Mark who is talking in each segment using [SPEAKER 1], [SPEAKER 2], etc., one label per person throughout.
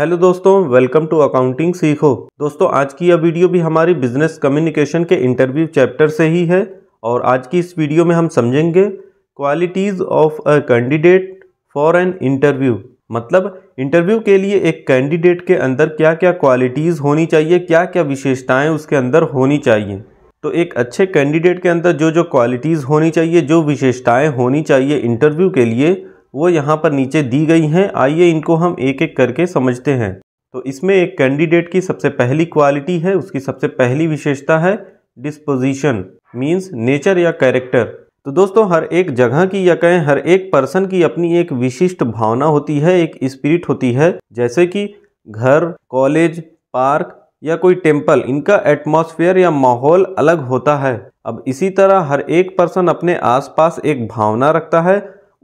[SPEAKER 1] hello दोस्तों welcome to accounting सीखो दोस्तों आज की यह वीडियो भी हमारी बिजनेस कम्युनिकेशन के इंटरव्यू चैप्टर से ही है और आज की इस वीडियो में हम समझेंगे qualities of a candidate for an interview मतलब इंटरव्यू के लिए एक कैंडिडेट के अंदर क्या क्या क्वालिटीज़ होनी चाहिए क्या क्या विशेषताएँ उसके अंदर होनी चाहिए तो एक अच्छे कैंडिडेट के अंदर जो जो क्वालिटीज़ होनी चाहिए जो विशेषताएँ होनी चाहिए इंटरव्यू के लिए वो यहाँ पर नीचे दी गई हैं आइए इनको हम एक एक करके समझते हैं तो इसमें एक कैंडिडेट की सबसे पहली क्वालिटी है उसकी सबसे पहली विशेषता है डिस्पोजिशन मीन्स नेचर या कैरेक्टर तो दोस्तों हर एक जगह की या कहें हर एक पर्सन की अपनी एक विशिष्ट भावना होती है एक स्पिरिट होती है जैसे कि घर कॉलेज पार्क या कोई टेम्पल इनका एटमॉस्फेयर या माहौल अलग होता है अब इसी तरह हर एक पर्सन अपने आसपास एक भावना रखता है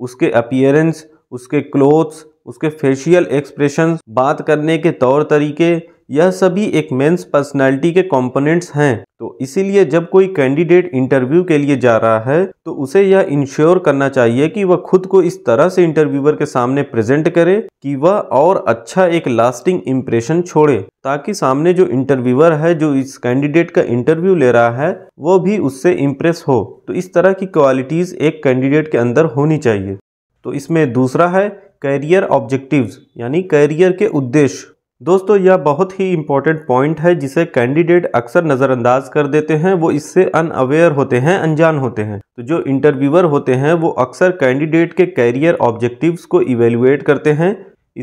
[SPEAKER 1] उसके अपियरेंस उसके क्लोथ्स उसके फेशियल एक्सप्रेशन बात करने के तौर तरीके यह सभी एक मेंस पर्सनालिटी के कंपोनेंट्स हैं तो इसीलिए जब कोई कैंडिडेट इंटरव्यू के लिए जा रहा है तो उसे यह इंश्योर करना चाहिए कि वह खुद को इस तरह से इंटरव्यूअर के सामने प्रेजेंट करे कि वह और अच्छा एक लास्टिंग इम्प्रेशन छोड़े ताकि सामने जो इंटरव्यूअर है जो इस कैंडिडेट का इंटरव्यू ले रहा है वो भी उससे इम्प्रेस हो तो इस तरह की क्वालिटीज़ एक कैंडिडेट के अंदर होनी चाहिए तो इसमें दूसरा है कैरियर ऑब्जेक्टिव्स यानी कैरियर के उद्देश्य दोस्तों यह बहुत ही इम्पॉर्टेंट पॉइंट है जिसे कैंडिडेट अक्सर नज़रअंदाज कर देते हैं वो इससे अनअवेयर होते हैं अनजान होते हैं तो जो इंटरव्यूअर होते हैं वो अक्सर कैंडिडेट के कैरियर ऑब्जेक्टिव्स को इवेल्युएट करते हैं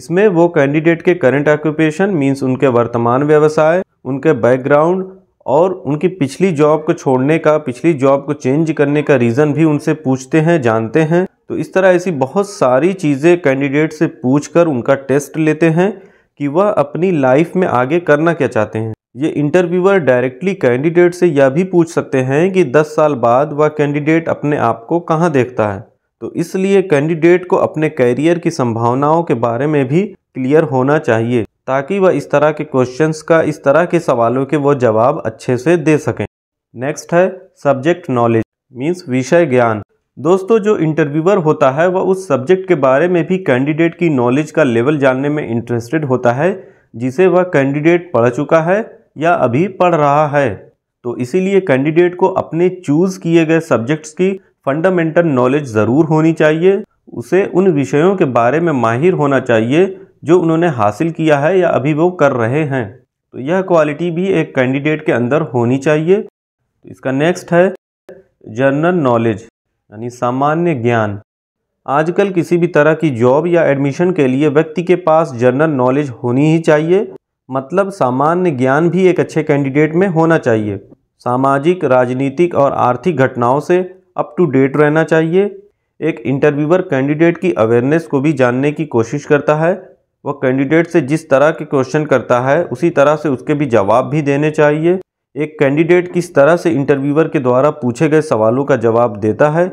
[SPEAKER 1] इसमें वो कैंडिडेट के करंट ऑक्यूपेशन मीन्स उनके वर्तमान व्यवसाय उनके बैकग्राउंड और उनकी पिछली जॉब को छोड़ने का पिछली जॉब को चेंज करने का रीज़न भी उनसे पूछते हैं जानते हैं तो इस तरह ऐसी बहुत सारी चीज़ें कैंडिडेट से पूछकर उनका टेस्ट लेते हैं कि वह अपनी लाइफ में आगे करना क्या चाहते हैं ये इंटरव्यूअर डायरेक्टली कैंडिडेट से यह भी पूछ सकते हैं कि 10 साल बाद वह कैंडिडेट अपने आप को कहाँ देखता है तो इसलिए कैंडिडेट को अपने कैरियर की संभावनाओं के बारे में भी क्लियर होना चाहिए ताकि वह इस तरह के क्वेश्चंस का इस तरह के सवालों के वो जवाब अच्छे से दे सकें नेक्स्ट है सब्जेक्ट नॉलेज मीन्स विषय ज्ञान दोस्तों जो इंटरव्यूअर होता है वह उस सब्जेक्ट के बारे में भी कैंडिडेट की नॉलेज का लेवल जानने में इंटरेस्टेड होता है जिसे वह कैंडिडेट पढ़ चुका है या अभी पढ़ रहा है तो इसीलिए कैंडिडेट को अपने चूज़ किए गए सब्जेक्ट्स की फंडामेंटल नॉलेज ज़रूर होनी चाहिए उसे उन विषयों के बारे में माहिर होना चाहिए जो उन्होंने हासिल किया है या अभी वो कर रहे हैं तो यह क्वालिटी भी एक कैंडिडेट के अंदर होनी चाहिए तो इसका नेक्स्ट है जनरल नॉलेज यानी सामान्य ज्ञान आजकल किसी भी तरह की जॉब या एडमिशन के लिए व्यक्ति के पास जनरल नॉलेज होनी ही चाहिए मतलब सामान्य ज्ञान भी एक अच्छे कैंडिडेट में होना चाहिए सामाजिक राजनीतिक और आर्थिक घटनाओं से अप टू डेट रहना चाहिए एक इंटरव्यूअर कैंडिडेट की अवेयरनेस को भी जानने की कोशिश करता है वह कैंडिडेट से जिस तरह के क्वेश्चन करता है उसी तरह से उसके भी जवाब भी देने चाहिए एक कैंडिडेट किस तरह से इंटरव्यूअर के द्वारा पूछे गए सवालों का जवाब देता है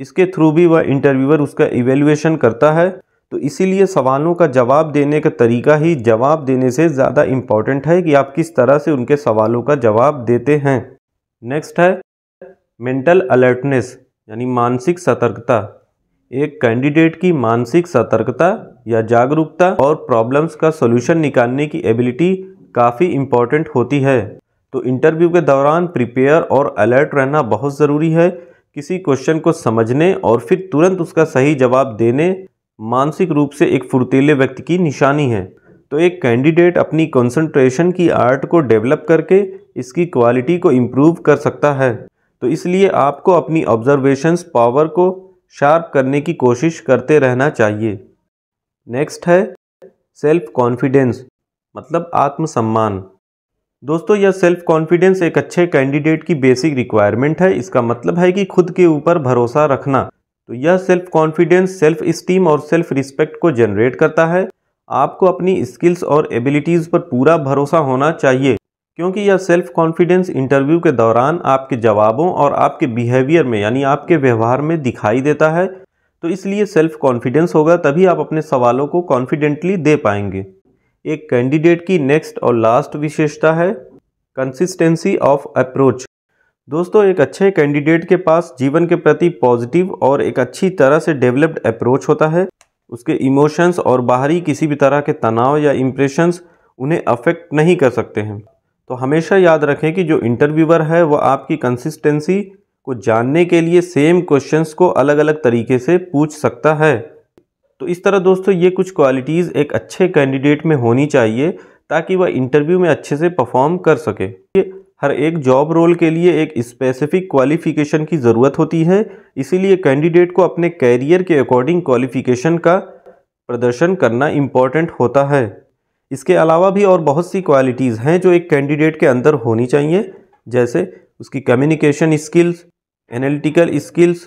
[SPEAKER 1] इसके थ्रू भी वह इंटरव्यूअर उसका इवेल्युएशन करता है तो इसीलिए सवालों का जवाब देने का तरीका ही जवाब देने से ज़्यादा इम्पॉर्टेंट है कि आप किस तरह से उनके सवालों का जवाब देते हैं नेक्स्ट है मेंटल अलर्टनेस यानी मानसिक सतर्कता एक कैंडिडेट की मानसिक सतर्कता या जागरूकता और प्रॉब्लम्स का सोल्यूशन निकालने की एबिलिटी काफ़ी इम्पॉर्टेंट होती है तो इंटरव्यू के दौरान प्रिपेयर और अलर्ट रहना बहुत ज़रूरी है किसी क्वेश्चन को समझने और फिर तुरंत उसका सही जवाब देने मानसिक रूप से एक फुर्तीले व्यक्ति की निशानी है तो एक कैंडिडेट अपनी कंसंट्रेशन की आर्ट को डेवलप करके इसकी क्वालिटी को इम्प्रूव कर सकता है तो इसलिए आपको अपनी ऑब्जर्वेशंस पावर को शार्प करने की कोशिश करते रहना चाहिए नेक्स्ट है सेल्फ कॉन्फिडेंस मतलब आत्मसम्मान दोस्तों यह सेल्फ कॉन्फिडेंस एक अच्छे कैंडिडेट की बेसिक रिक्वायरमेंट है इसका मतलब है कि खुद के ऊपर भरोसा रखना तो यह सेल्फ कॉन्फिडेंस सेल्फ इस्टीम और सेल्फ रिस्पेक्ट को जनरेट करता है आपको अपनी स्किल्स और एबिलिटीज़ पर पूरा भरोसा होना चाहिए क्योंकि यह सेल्फ कॉन्फिडेंस इंटरव्यू के दौरान आपके जवाबों और आपके बिहेवियर में यानी आपके व्यवहार में दिखाई देता है तो इसलिए सेल्फ कॉन्फिडेंस होगा तभी आप अपने सवालों को कॉन्फिडेंटली दे पाएंगे एक कैंडिडेट की नेक्स्ट और लास्ट विशेषता है कंसिस्टेंसी ऑफ अप्रोच दोस्तों एक अच्छे कैंडिडेट के पास जीवन के प्रति पॉजिटिव और एक अच्छी तरह से डेवलप्ड अप्रोच होता है उसके इमोशंस और बाहरी किसी भी तरह के तनाव या इम्प्रेशंस उन्हें अफेक्ट नहीं कर सकते हैं तो हमेशा याद रखें कि जो इंटरव्यूअर है वह आपकी कंसिस्टेंसी को जानने के लिए सेम क्वेश्चंस को अलग अलग तरीके से पूछ सकता है तो इस तरह दोस्तों ये कुछ क्वालिटीज़ एक अच्छे कैंडिडेट में होनी चाहिए ताकि वह इंटरव्यू में अच्छे से परफॉर्म कर सके हर एक जॉब रोल के लिए एक स्पेसिफिक क्वालिफ़िकेशन की ज़रूरत होती है इसीलिए कैंडिडेट को अपने कैरियर के अकॉर्डिंग क्वालिफ़िकेशन का प्रदर्शन करना इम्पॉर्टेंट होता है इसके अलावा भी और बहुत सी क्वालिटीज़ हैं जो एक कैंडिडेट के अंदर होनी चाहिए जैसे उसकी communication skills analytical skills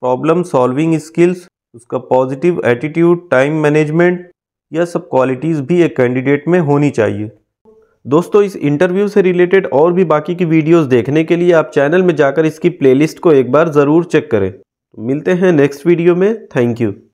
[SPEAKER 1] problem solving skills उसका पॉजिटिव एटीट्यूड टाइम मैनेजमेंट यह सब क्वालिटीज़ भी एक कैंडिडेट में होनी चाहिए दोस्तों इस इंटरव्यू से रिलेटेड और भी बाकी की वीडियोस देखने के लिए आप चैनल में जाकर इसकी प्लेलिस्ट को एक बार ज़रूर चेक करें मिलते हैं नेक्स्ट वीडियो में थैंक यू